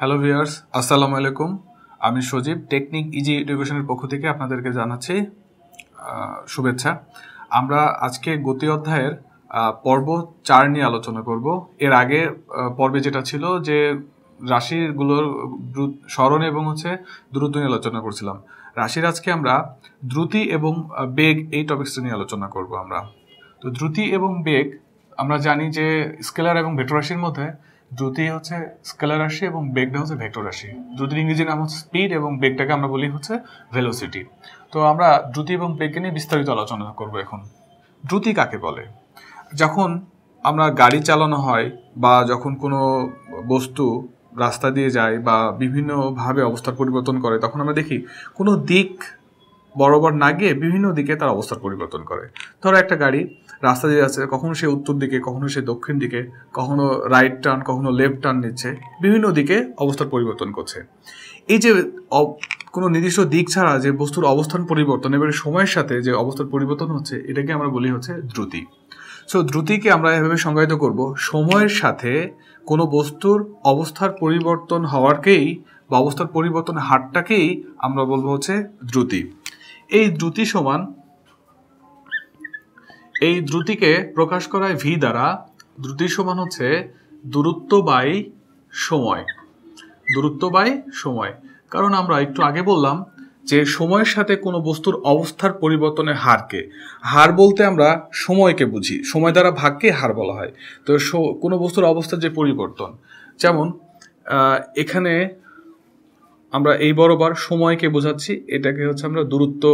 hello viewers আসসালামু আলাইকুম আমি সজীব টেকনিক ইজি এডুকেশনের পক্ষ থেকে আপনাদেরকে জানাচ্ছি শুভেচ্ছা আমরা আজকে গতি অধ্যায়ের পর্ব চার নিয়ে আলোচনা করব এর আগে পর্বে যেটা ছিল যে রাশিগুলোর স্মরণ এবং হচ্ছে দ্রুত নিয়ে আলোচনা করছিলাম রাশির আজকে আমরা দ্রুতি এবং বেগ এই টপিকসটা নিয়ে আলোচনা করব আমরা তো দ্রুতি এবং বেগ আমরা জানি যে স্কেলার এবং ভেটরাশির মধ্যে দ্রুতি হচ্ছে স্কেলার রাশি এবং বেগটা হচ্ছে ভেক্টর রাশি দ্রুতির ইংরেজি নাম হচ্ছে স্পিড এবং বেগটাকে আমরা বলি হচ্ছে ভেলোসিটি তো আমরা দ্রুতি এবং বেগকে নিয়ে বিস্তারিত আলোচনা করব এখন দ্রুতি কাকে বলে যখন আমরা গাড়ি চালানো হয় বা যখন কোনো বস্তু রাস্তা দিয়ে যায় বা বিভিন্নভাবে অবস্থার পরিবর্তন করে তখন আমরা দেখি কোনো দিক বরাবর না গিয়ে বিভিন্ন দিকে তার অবস্থার পরিবর্তন করে ধরো একটা গাড়ি রাস্তা দিয়ে যাচ্ছে কখনো সে উত্তর দিকে কখনো সে দক্ষিণ দিকে কখনো রাইট টার্ন কখনো লেফট টার্ন নিচ্ছে বিভিন্ন দিকে অবস্থার পরিবর্তন করছে এই যে কোনো নির্দিষ্ট দিক ছাড়া যে বস্তুর অবস্থান পরিবর্তন এবারে সময়ের সাথে যে অবস্থার পরিবর্তন হচ্ছে এটাকে আমরা বলি হচ্ছে দ্রুতি সো দ্রুতিকে আমরা এভাবে সংজ্ঞায়িত করব সময়ের সাথে কোনো বস্তুর অবস্থার পরিবর্তন হওয়ারকেই বা অবস্থার পরিবর্তন হারটাকেই আমরা বলবো হচ্ছে দ্রুতি এই দ্রুতি সমান এই দ্রুতিকে প্রকাশ করায় ভি দ্বারা দ্রুতি সমান হচ্ছে দূরত্ব বাই সময় দূরত্ব বাই সময় কারণ আমরা একটু আগে বললাম যে সময়ের সাথে কোনো বস্তুর অবস্থার পরিবর্তনের হারকে হার বলতে আমরা সময়কে বুঝি সময় দ্বারা ভাগকে হার বলা হয় তো কোনো বস্তুর অবস্থার যে পরিবর্তন যেমন এখানে আমরা এই বরাবর সময়কে বোঝাচ্ছি এটাকে হচ্ছে আমরা দূরত্ব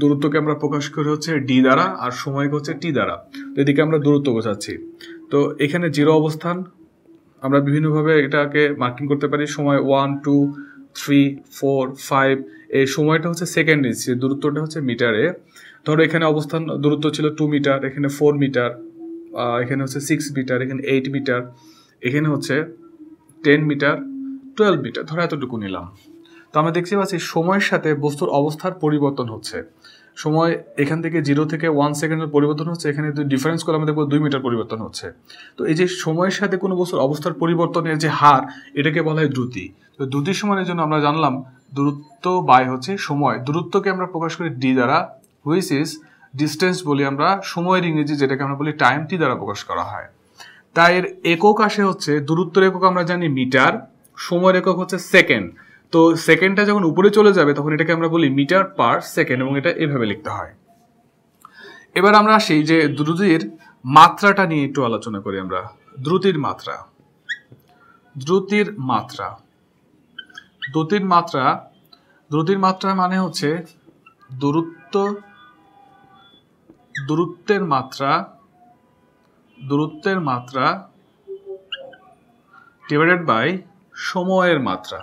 দূরত্বকে আমরা প্রকাশ করে হচ্ছে ডি দ্বারা আর সময়কে হচ্ছে টি দ্বারা তো এদিকে আমরা দূরত্ব বোঝাচ্ছি তো এখানে জিরো অবস্থান আমরা বিভিন্নভাবে এটাকে মার্কিং করতে পারি সময় one two three four five এই সময়টা হচ্ছে সেকেন্ড নিচ্ছি দূরত্বটা হচ্ছে মিটারে ধরো এখানে অবস্থান দূরত্ব ছিল টু মিটার এখানে ফোর মিটার এখানে হচ্ছে সিক্স মিটার এখানে এইট মিটার এখানে হচ্ছে টেন মিটার টুয়েলভ মিটার ধরো এতটুকু নিলাম তো আমরা দেখতে পাচ্ছি সময়ের সাথে বস্তুর অবস্থার পরিবর্তন হচ্ছে সময় এখান থেকে জিরো থেকে ওয়ান সেকেন্ডের পরিবর্তন হচ্ছে এখানে যদি ডিফারেন্স করে আমাদের দেখবো দুই মিটার পরিবর্তন হচ্ছে তো এই যে সময়ের সাথে কোনো বস্তুর অবস্থার পরিবর্তনের যে হার এটাকে বলা হয় দ্রুতি তো দ্রুতি সমানের জন্য আমরা জানলাম দূরত্ব বাই হচ্ছে সময় দূরত্বকে আমরা প্রকাশ করি ডি দ্বারা হুইস ইজ ডিস্টেন্স বলি আমরা সময়ের ইংরেজি যেটাকে আমরা বলি টাইম টি দ্বারা প্রকাশ করা হয় তাই এর একক আসে হচ্ছে দূরত্বের একক আমরা জানি মিটার সময়ের একক হচ্ছে সেকেন্ড তো সেকেন্ডটা যখন উপরে চলে যাবে তখন এটাকে আমরা বলি মিটার পার সেকেন্ড এবং এটা এভাবে লিখতে হয় এবার আমরা আসি যে দ্রুতির মাত্রাটা নিয়ে একটু আলোচনা করি আমরা দ্রুতির মাত্রা দ্রুতির মাত্রা দ্রুতির মাত্রা দ্রুতির মাত্রা মানে হচ্ছে দূরত্ব দূরত্বের মাত্রা দূরত্বের মাত্রা ডিভাইডেড বাই সময়ের মাত্রা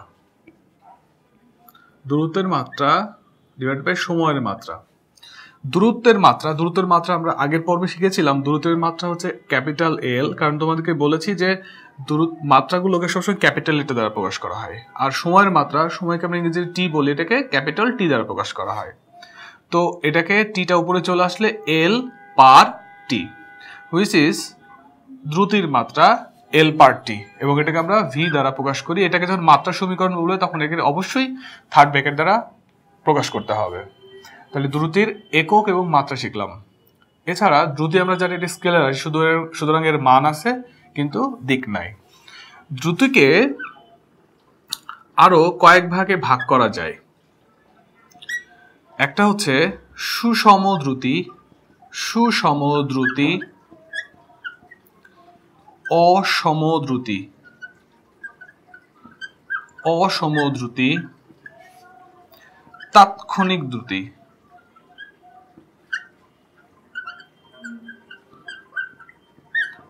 দূরত্বের মাত্রা ডিভাইড বাই সময়ের মাত্রা দূরত্বের মাত্রা দূরত্বের মাত্রা আমরা আগের পর্বে শিখেছিলাম দূরত্বের মাত্রা হচ্ছে ক্যাপিটাল এল কারণ তোমাদেরকে বলেছি যে দূরত মাত্রাগুলোকে সবসময় ক্যাপিটাল এটা দ্বারা প্রকাশ করা হয় আর সময়ের মাত্রা সময়কে আমরা ইংরেজি টি বলি এটাকে ক্যাপিটাল টি দ্বারা প্রকাশ করা হয় তো এটাকে টিটা উপরে চলে আসলে এল পার টি হুইচ ইজ দ্রুতির মাত্রা এল পার্টটি এবং এটাকে আমরা ভি দ্বারা প্রকাশ করি এটাকে যখন মাত্রা সমীকরণ বলবে তখন এখানে অবশ্যই থার্ড ব্যাকের দ্বারা প্রকাশ করতে হবে তাহলে দ্রুতির একক এবং মাত্রা শিখলাম এছাড়া দ্রুতি আমরা জানি এটা স্কেলার সুতরাং এর মান আছে কিন্তু দিক নাই দ্রুতিকে আরও কয়েক ভাগে ভাগ করা যায় একটা হচ্ছে সুসম দ্রুতি সুসম দ্রুতি অসমদ্রুতি অসমদ্রুতি তাৎক্ষণিক দ্রুতি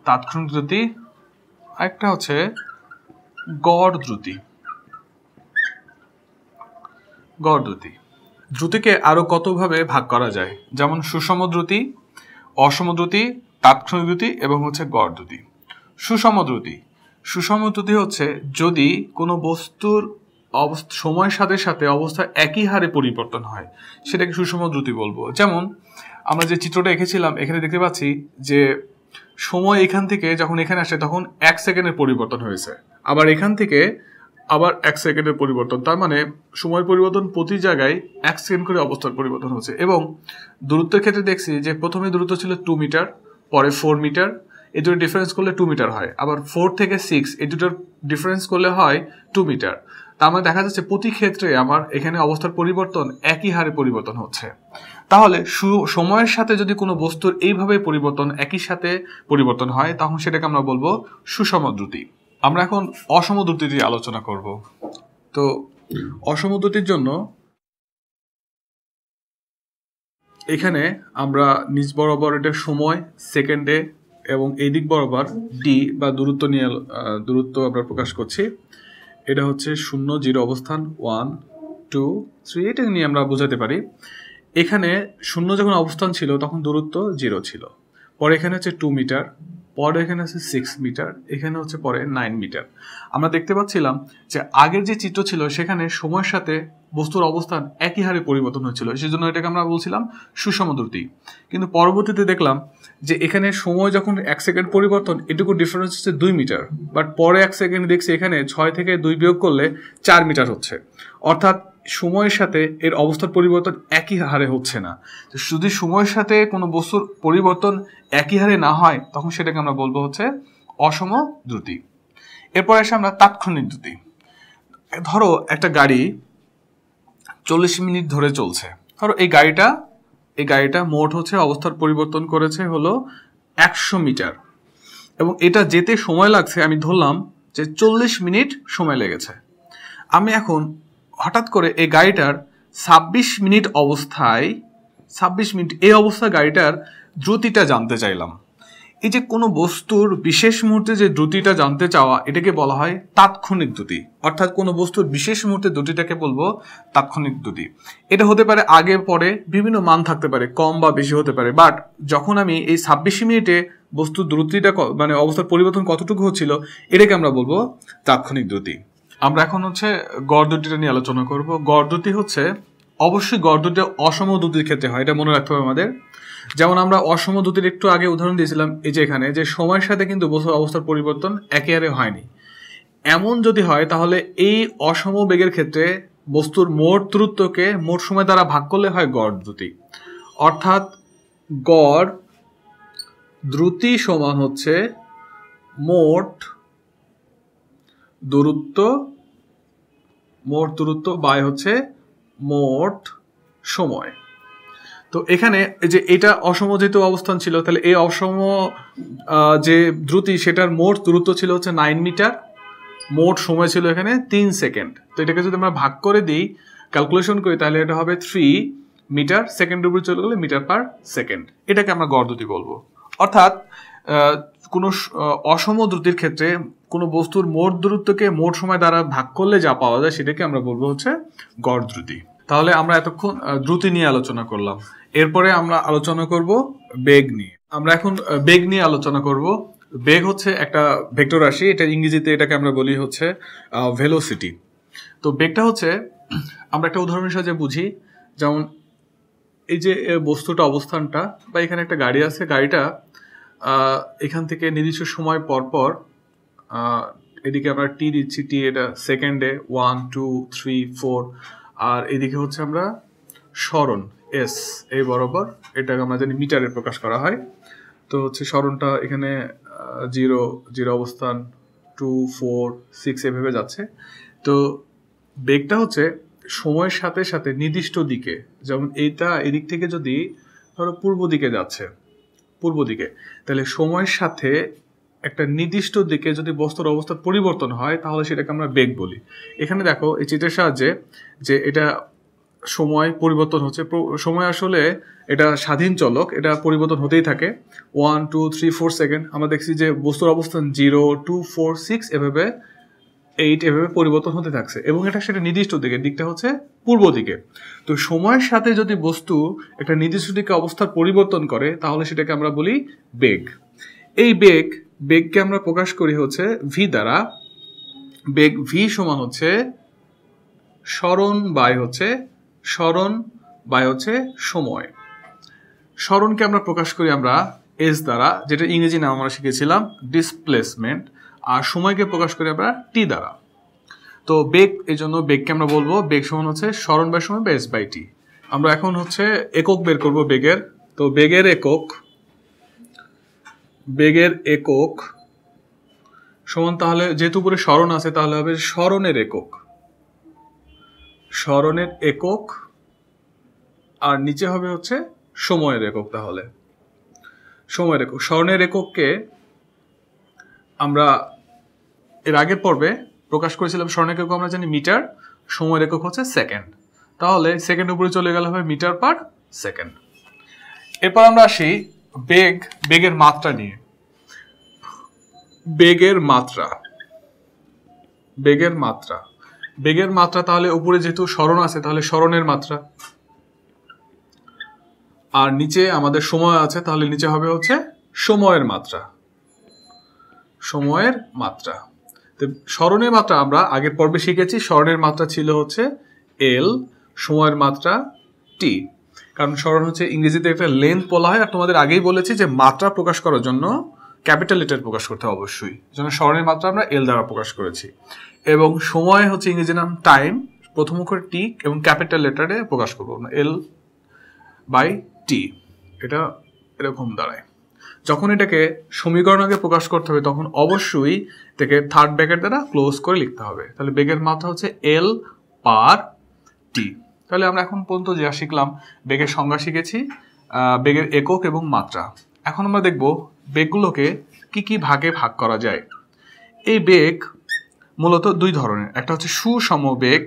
তাৎক্ষণিক দ্রুতি আরেকটা হচ্ছে গড় দ্রুতি গড় দ্রুতি দ্রুতিকে আরও কতভাবে ভাগ করা যায় যেমন সুষম দ্রুতি অসম দ্রুতি তাৎক্ষণিক দ্রুতি এবং হচ্ছে গড় দ্রুতি সুষম দ্রুতি সুষম দ্রুতি হচ্ছে যদি কোনো বস্তুর অবস্থা সময়ের সাথে সাথে অবস্থা একই হারে পরিবর্তন হয় সেটাকে সুষম দ্রুতি বলবো যেমন আমরা যে চিত্রটা এঁকেছিলাম এখানে দেখতে পাচ্ছি যে সময় এখান থেকে যখন এখানে আসে তখন এক সেকেন্ডের পরিবর্তন হয়েছে আবার এখান থেকে আবার এক সেকেন্ডের পরিবর্তন তার মানে সময় পরিবর্তন প্রতি জায়গায় এক সেকেন্ড করে অবস্থার পরিবর্তন হচ্ছে এবং দূরত্বের ক্ষেত্রে দেখছি যে প্রথমে দূরত্ব ছিল টু মিটার পরে ফোর মিটার এই দুটো ডিফারেন্স করলে টু মিটার হয় আবার ফোর থেকে সিক্স এই দুটোর ডিফারেন্স করলে হয় টু মিটার তার মানে দেখা যাচ্ছে প্রতি ক্ষেত্রে আমার এখানে অবস্থার পরিবর্তন একই হারে পরিবর্তন হচ্ছে তাহলে সময়ের সাথে যদি কোনো বস্তুর এইভাবে পরিবর্তন একই সাথে পরিবর্তন হয় তখন সেটাকে আমরা বলবো সুষম দ্রুতি আমরা এখন অসম দিয়ে আলোচনা করব তো অসম দ্রুতির জন্য এখানে আমরা নিজ বরাবর এটা সময় সেকেন্ডে এবং এই দিক বরাবর ডি বা দূরত্ব নিয়ে দূরত্ব আমরা প্রকাশ করছি এটা হচ্ছে শূন্য জিরো অবস্থান ওয়ান টু থ্রি এটা নিয়ে আমরা বোঝাতে পারি এখানে শূন্য যখন অবস্থান ছিল তখন দূরত্ব জিরো ছিল পরে এখানে হচ্ছে টু মিটার পরে এখানে আছে সিক্স মিটার এখানে হচ্ছে পরে নাইন মিটার আমরা দেখতে পাচ্ছিলাম যে আগের যে চিত্র ছিল সেখানে সময়ের সাথে বস্তুর অবস্থান একই হারে পরিবর্তন হয়েছিল সেই জন্য এটাকে আমরা বলছিলাম সুষম দ্রুতি কিন্তু পরবর্তীতে দেখলাম যে এখানে সময় যখন এক সেকেন্ড পরিবর্তন এটুকু ডিফারেন্স হচ্ছে দুই মিটার বাট পরে এক সেকেন্ড দেখছি এখানে ছয় থেকে দুই বিয়োগ করলে চার মিটার হচ্ছে অর্থাৎ সময়ের সাথে এর অবস্থার পরিবর্তন একই হারে হচ্ছে না তো যদি সময়ের সাথে কোনো বস্তুর পরিবর্তন একই হারে না হয় তখন সেটাকে আমরা বলবো হচ্ছে অসম দ্রুতি এরপর আসে আমরা তাৎক্ষণিক দ্রুতি ধরো একটা গাড়ি চল্লিশ মিনিট ধরে চলছে ধরো এই গাড়িটা এই গাড়িটা মোট হচ্ছে অবস্থার পরিবর্তন করেছে হলো একশো মিটার এবং এটা যেতে সময় লাগছে আমি ধরলাম যে চল্লিশ মিনিট সময় লেগেছে আমি এখন হঠাৎ করে এই গাড়িটার ছাব্বিশ মিনিট অবস্থায় ছাব্বিশ মিনিট এই অবস্থায় গাড়িটার দ্রুতিটা জানতে চাইলাম এই যে কোনো বস্তুর বিশেষ মুহূর্তে যে দ্রুতিটা জানতে চাওয়া এটাকে বলা হয় তাৎক্ষণিক দ্রুতি অর্থাৎ কোনো বস্তুর বিশেষ মুহূর্তে দ্রুতিটাকে বলবো তাৎক্ষণিক দ্রুতি এটা হতে পারে আগে পরে বিভিন্ন মান থাকতে পারে কম বা বেশি হতে পারে বাট যখন আমি এই ছাব্বিশ মিনিটে বস্তুর দ্রুতিটা মানে অবস্থার পরিবর্তন কতটুকু হচ্ছিল এটাকে আমরা বলবো তাৎক্ষণিক দ্রুতি আমরা এখন হচ্ছে গড় দুটিটা নিয়ে আলোচনা করব গড় দুটি হচ্ছে অবশ্যই গড় দুটি অসম দুটির ক্ষেত্রে হয় এটা মনে রাখতে হবে আমাদের যেমন আমরা অসম দুটির একটু আগে উদাহরণ দিয়েছিলাম এই যে এখানে যে সময়ের সাথে কিন্তু বছর অবস্থার পরিবর্তন একেবারে হয়নি এমন যদি হয় তাহলে এই অসম বেগের ক্ষেত্রে বস্তুর মোট দ্রুতকে মোট সময় দ্বারা ভাগ করলে হয় গড় দ্রুতি অর্থাৎ গড় দ্রুতি সমান হচ্ছে মোট দূরত্ব মোট দূরত্ব বাই হচ্ছে মোট সময় তো এখানে যে এটা অসমজিত অবস্থান ছিল তাহলে এই অসম যে দ্রুতি সেটার মোট দূরত্ব ছিল হচ্ছে নাইন মিটার মোট সময় ছিল এখানে তিন সেকেন্ড তো এটাকে যদি আমরা ভাগ করে দিই ক্যালকুলেশন করি তাহলে এটা হবে থ্রি মিটার সেকেন্ড উপরে চলে গেলে মিটার পার সেকেন্ড এটাকে আমরা গড় দ্রুতি বলবো অর্থাৎ কোনো অসম দ্রুতির ক্ষেত্রে কোনো বস্তুর মোট দূরত্বকে মোট সময় দ্বারা ভাগ করলে যা পাওয়া যায় সেটাকে আমরা বলবো হচ্ছে গড় দ্রুতি তাহলে আমরা এতক্ষণ দ্রুতি নিয়ে আলোচনা করলাম এরপরে আমরা আলোচনা করব বেগ নিয়ে আমরা এখন বেগ নিয়ে আলোচনা করব বেগ হচ্ছে একটা ভেক্টর রাশি এটা ইংরেজিতে এটাকে আমরা বলি হচ্ছে ভেলোসিটি তো বেগটা হচ্ছে আমরা একটা উদাহরণের সাহায্যে বুঝি যেমন এই যে বস্তুটা অবস্থানটা বা এখানে একটা গাড়ি আছে গাড়িটা এখান থেকে নির্দিষ্ট সময় পর পর এদিকে আমরা টি দিচ্ছি টি এটা সেকেন্ডে ওয়ান টু থ্রি ফোর আর এদিকে হচ্ছে আমরা স্মরণ এস এই বরাবর এটাকে আমরা জানি মিটারে প্রকাশ করা হয় তো হচ্ছে স্মরণটা এখানে জিরো জিরো অবস্থান টু ফোর সিক্স এভাবে যাচ্ছে তো বেগটা হচ্ছে সময়ের সাথে সাথে নির্দিষ্ট দিকে যেমন এইটা এদিক থেকে যদি ধরো পূর্ব দিকে যাচ্ছে পূর্ব দিকে তাহলে সময়ের সাথে একটা নির্দিষ্ট দিকে যদি বস্তুর অবস্থার পরিবর্তন হয় তাহলে সেটাকে আমরা বেগ বলি এখানে দেখো এই চিত্রের সাহায্যে যে এটা সময় পরিবর্তন হচ্ছে সময় আসলে এটা স্বাধীন চলক এটা পরিবর্তন হতেই থাকে one two three four second আমরা দেখছি যে বস্তুর অবস্থান জিরো টু ফোর সিক্স এভাবে এইট এভাবে পরিবর্তন হতে থাকছে এবং এটা সেটা নির্দিষ্ট দিকে দিকটা হচ্ছে পূর্ব দিকে তো সময়ের সাথে যদি বস্তু একটা নির্দিষ্ট দিকে অবস্থার পরিবর্তন করে তাহলে সেটাকে আমরা বলি বেগ এই বেগ বেগকে আমরা প্রকাশ করি হচ্ছে ভি দ্বারা বেগ ভি সমান হচ্ছে স্মরণ বাই হচ্ছে স্মরণ বাই হচ্ছে সময় স্মরণকে আমরা প্রকাশ করি আমরা এস দ্বারা যেটা ইংরেজি নাম আমরা শিখেছিলাম ডিসপ্লেসমেন্ট আর সময়কে প্রকাশ করি আমরা টি দ্বারা তো বেগ এই জন্য বেগকে আমরা বলবো বেগ সমান হচ্ছে স্মরণ বাই সময় বা এস বাই টি আমরা এখন হচ্ছে একক বের করব বেগের তো বেগের একক বেগের একক সমান তাহলে যেহেতু উপরে স্মরণ আছে তাহলে হবে স্মরণের একক স্মরণের একক আর নিচে হবে হচ্ছে সময়ের একক তাহলে সময়ের একক স্বর্ণের একককে আমরা এর আগের পর্বে প্রকাশ করেছিলাম স্বর্ণের একক আমরা জানি মিটার সময়ের একক হচ্ছে সেকেন্ড তাহলে সেকেন্ড উপরে চলে গেলে হবে মিটার পার সেকেন্ড এরপর আমরা আসি বেগ বেগের মাত্রা নিয়ে বেগের মাত্রা বেগের মাত্রা বেগের মাত্রা তাহলে উপরে যেহেতু স্মরণ আছে তাহলে স্মরণের মাত্রা আর নিচে আমাদের সময় আছে তাহলে নিচে হবে হচ্ছে সময়ের মাত্রা সময়ের মাত্রা তো স্মরণের মাত্রা আমরা আগের পর্বে শিখেছি স্মরণের মাত্রা ছিল হচ্ছে এল সময়ের মাত্রা টি কারণ স্মরণ হচ্ছে ইংরেজিতে একটা লেন্থ বলা হয় আর তোমাদের আগেই বলেছি যে মাত্রা প্রকাশ করার জন্য ক্যাপিটাল লেটার প্রকাশ করতে হবে অবশ্যই যেন স্মরণের মাত্রা আমরা এল দ্বারা প্রকাশ করেছি এবং সময় হচ্ছে ইংরেজি নাম টাইম প্রথম অক্ষর টি এবং ক্যাপিটাল লেটারে প্রকাশ করবো এল বাই টি এটা এরকম দাঁড়ায় যখন এটাকে সমীকরণ আগে প্রকাশ করতে হবে তখন অবশ্যই এটাকে থার্ড ব্যাগের দ্বারা ক্লোজ করে লিখতে হবে তাহলে বেগের মাত্রা হচ্ছে এল পার টি তাহলে আমরা এখন পর্যন্ত যা শিখলাম বেগের সংজ্ঞা শিখেছি বেগের একক এবং মাত্রা এখন আমরা দেখব বেগগুলোকে কি কি ভাগে ভাগ করা যায় এই বেগ মূলত দুই ধরনের একটা হচ্ছে সুষম বেগ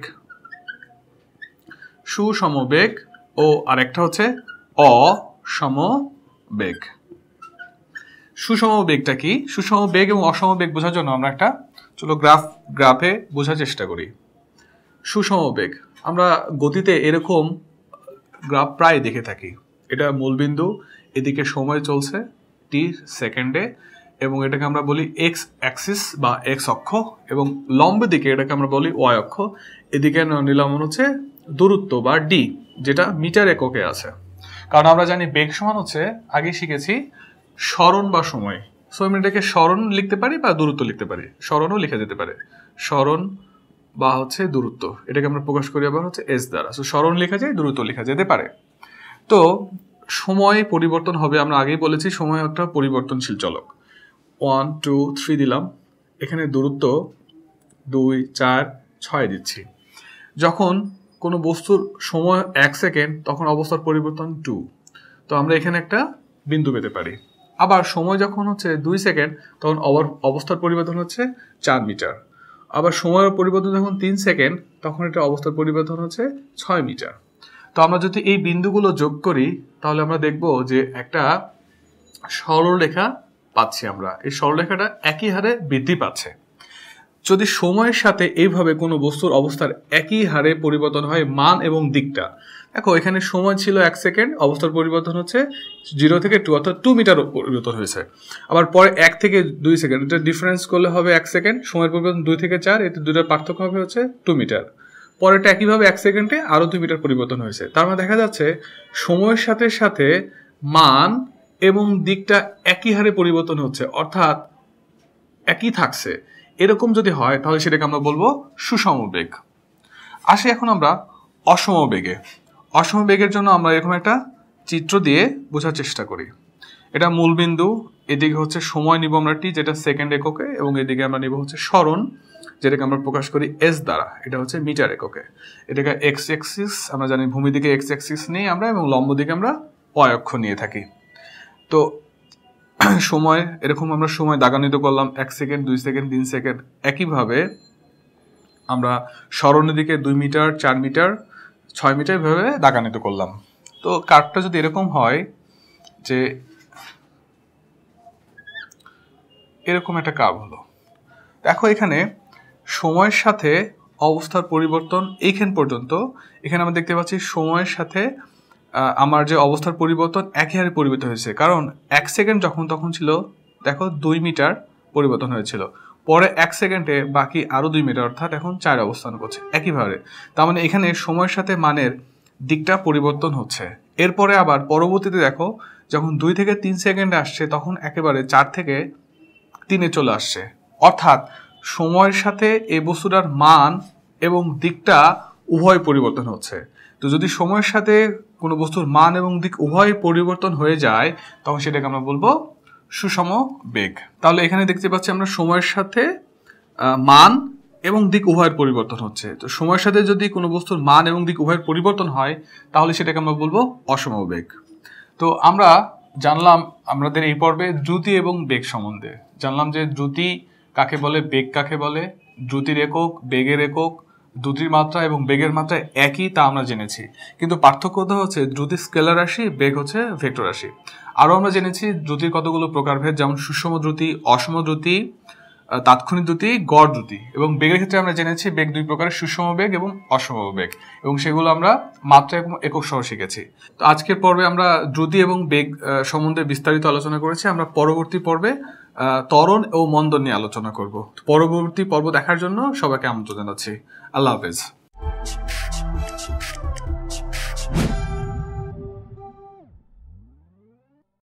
সুষম বেগ ও আরেকটা হচ্ছে অসম বেগ সুষম বেগটা কি সুষম বেগ এবং অসম বেগ বোঝার জন্য আমরা একটা চলো গ্রাফ গ্রাফে বোঝার চেষ্টা করি সুষম বেগ আমরা গতিতে এরকম গ্রাফ প্রায় দেখে থাকি এটা মূলবিন্দু এদিকে সময় চলছে টি সেকেন্ডে এবং এটাকে আমরা বলি এক্স অ্যাক্সিস বা এক্স অক্ষ এবং লম্ব দিকে এটাকে আমরা বলি ওয়াই অক্ষ এদিকে নিলাম হচ্ছে দূরত্ব বা ডি যেটা মিটার এককে আছে কারণ আমরা জানি বেগ সমান হচ্ছে আগে শিখেছি স্মরণ বা সময় সো আমি এটাকে স্মরণ লিখতে পারি বা দূরত্ব লিখতে পারি স্মরণও লেখা যেতে পারে স্মরণ বা হচ্ছে দূরত্ব এটাকে আমরা প্রকাশ করি আবার হচ্ছে এস দ্বারা সো স্মরণ লেখা যায় দূরত্ব লেখা যেতে পারে তো সময় পরিবর্তন হবে আমরা আগেই বলেছি সময় একটা পরিবর্তনশীল চলক ওয়ান টু থ্রি দিলাম এখানে দূরত্ব দুই চার ছয় দিচ্ছি যখন কোনো বস্তুর সময় এক সেকেন্ড তখন অবস্থার পরিবর্তন টু তো আমরা এখানে একটা বিন্দু পেতে পারি আবার সময় যখন হচ্ছে দুই সেকেন্ড তখন অবস্থার পরিবর্তন হচ্ছে চার মিটার আবার সময়ের পরিবর্তন যখন তিন সেকেন্ড তখন এটা অবস্থার পরিবর্তন হচ্ছে ছয় মিটার তো আমরা যদি এই বিন্দুগুলো যোগ করি তাহলে আমরা দেখব যে একটা সরলরেখা পাচ্ছি আমরা এই সরলরেখাটা একই হারে বৃদ্ধি পাচ্ছে যদি সময়ের সাথে এইভাবে কোনো বস্তুর অবস্থার একই হারে পরিবর্তন হয় মান এবং দিকটা দেখো এখানে সময় ছিল এক সেকেন্ড অবস্থার পরিবর্তন হচ্ছে জিরো থেকে টু অর্থাৎ টু মিটার পরিবর্তন হয়েছে আবার পরে এক থেকে দুই সেকেন্ড এটা ডিফারেন্স করলে হবে এক সেকেন্ড সময়ের পরিবর্তন দুই থেকে চার এতে দুটার পার্থক্য হবে হচ্ছে টু মিটার পরেটা একইভাবে এক সেকেন্ডে আরও দুই মিটার পরিবর্তন হয়েছে তার মানে দেখা যাচ্ছে সময়ের সাথে সাথে মান এবং দিকটা একই হারে পরিবর্তন হচ্ছে অর্থাৎ একই থাকছে এরকম যদি হয় তাহলে সেটাকে আমরা বলবো সুসমবেগ আসে এখন আমরা অসমবেগে অসমবেগের জন্য আমরা এরকম একটা চিত্র দিয়ে বোঝার চেষ্টা করি এটা মূলবিন্দু এদিকে হচ্ছে সময় নিব আমরা টি যেটা সেকেন্ড এককে এবং এদিকে আমরা নিব হচ্ছে স্মরণ যেটাকে আমরা প্রকাশ করি এস দ্বারা এটা হচ্ছে মিটার এককে এটাকে এক্স এক্সিস আমরা জানি ভূমি দিকে এক্স এক্সিস নিই আমরা এবং লম্ব দিকে আমরা অয়ক্ষ নিয়ে থাকি তো সময় এরকম আমরা সময় দাগান্বিত করলাম এক সেকেন্ড দুই সেকেন্ড তিন সেকেন্ড একইভাবে আমরা স্মরণ দিকে দুই মিটার চার মিটার ছয় মিটার এভাবে দাগান্বিত করলাম তো কার্ডটা যদি এরকম হয় যে এরকম একটা কাপ হলো দেখো এখানে সময়ের সাথে অবস্থার পরিবর্তন এইখান পর্যন্ত এখানে আমরা দেখতে পাচ্ছি সময়ের সাথে আমার যে অবস্থার পরিবর্তন একই হারে পরিবর্তন হয়েছে কারণ এক সেকেন্ড যখন তখন ছিল দেখো দুই মিটার পরিবর্তন হয়েছিল পরে এক সেকেন্ডে বাকি আরও দুই মিটার অর্থাৎ এখন চার অবস্থান করছে একইভাবে তার মানে এখানে সময়ের সাথে মানের দিকটা পরিবর্তন হচ্ছে এরপরে আবার পরবর্তীতে দেখো যখন দুই থেকে তিন সেকেন্ডে আসছে তখন একেবারে চার থেকে তিনে চলে আসছে অর্থাৎ সময়ের সাথে এই বস্তুটার মান এবং দিকটা উভয় পরিবর্তন হচ্ছে তো যদি সময়ের সাথে কোনো বস্তুর মান এবং দিক উভয় পরিবর্তন হয়ে যায় তখন সেটাকে আমরা বলবো সুষম বেগ তাহলে এখানে দেখতে পাচ্ছি আমরা সময়ের সাথে মান এবং দিক উভয়ের পরিবর্তন হচ্ছে তো সময়ের সাথে যদি কোনো বস্তুর মান এবং দিক উভয়ের পরিবর্তন হয় তাহলে সেটাকে আমরা বলবো অসম বেগ তো আমরা জানলাম আমাদের এই পর্বে দ্রুতি এবং বেগ সম্বন্ধে জানলাম যে দ্রুতি কাকে বলে বেগ কাকে বলে দ্রুতির একক বেগের একক দ্রুতির মাত্রা এবং বেগের মাত্রা একই তা আমরা জেনেছি কিন্তু পার্থক্য তো হচ্ছে দ্রুতি স্কেলার রাশি বেগ হচ্ছে ভেক্টর রাশি আরও আমরা জেনেছি দ্রুতির কতগুলো প্রকারভেদ যেমন সুষম দ্রুতি অসম দ্রুতি তাৎক্ষণিক দ্রুতি গড় দ্রুতি এবং বেগের ক্ষেত্রে আমরা জেনেছি বেগ দুই প্রকারের সুষম বেগ এবং অসম বেগ এবং সেগুলো আমরা মাত্রা এবং একক সহ শিখেছি তো আজকের পর্বে আমরা দ্রুতি এবং বেগ সম্বন্ধে বিস্তারিত আলোচনা করেছি আমরা পরবর্তী পর্বে ত্বরণ ও মন্দন নিয়ে আলোচনা করব পরবর্তী পর্ব দেখার জন্য সবাইকে আমন্ত্রণ জানাচ্ছি আল্লাহ হাফেজ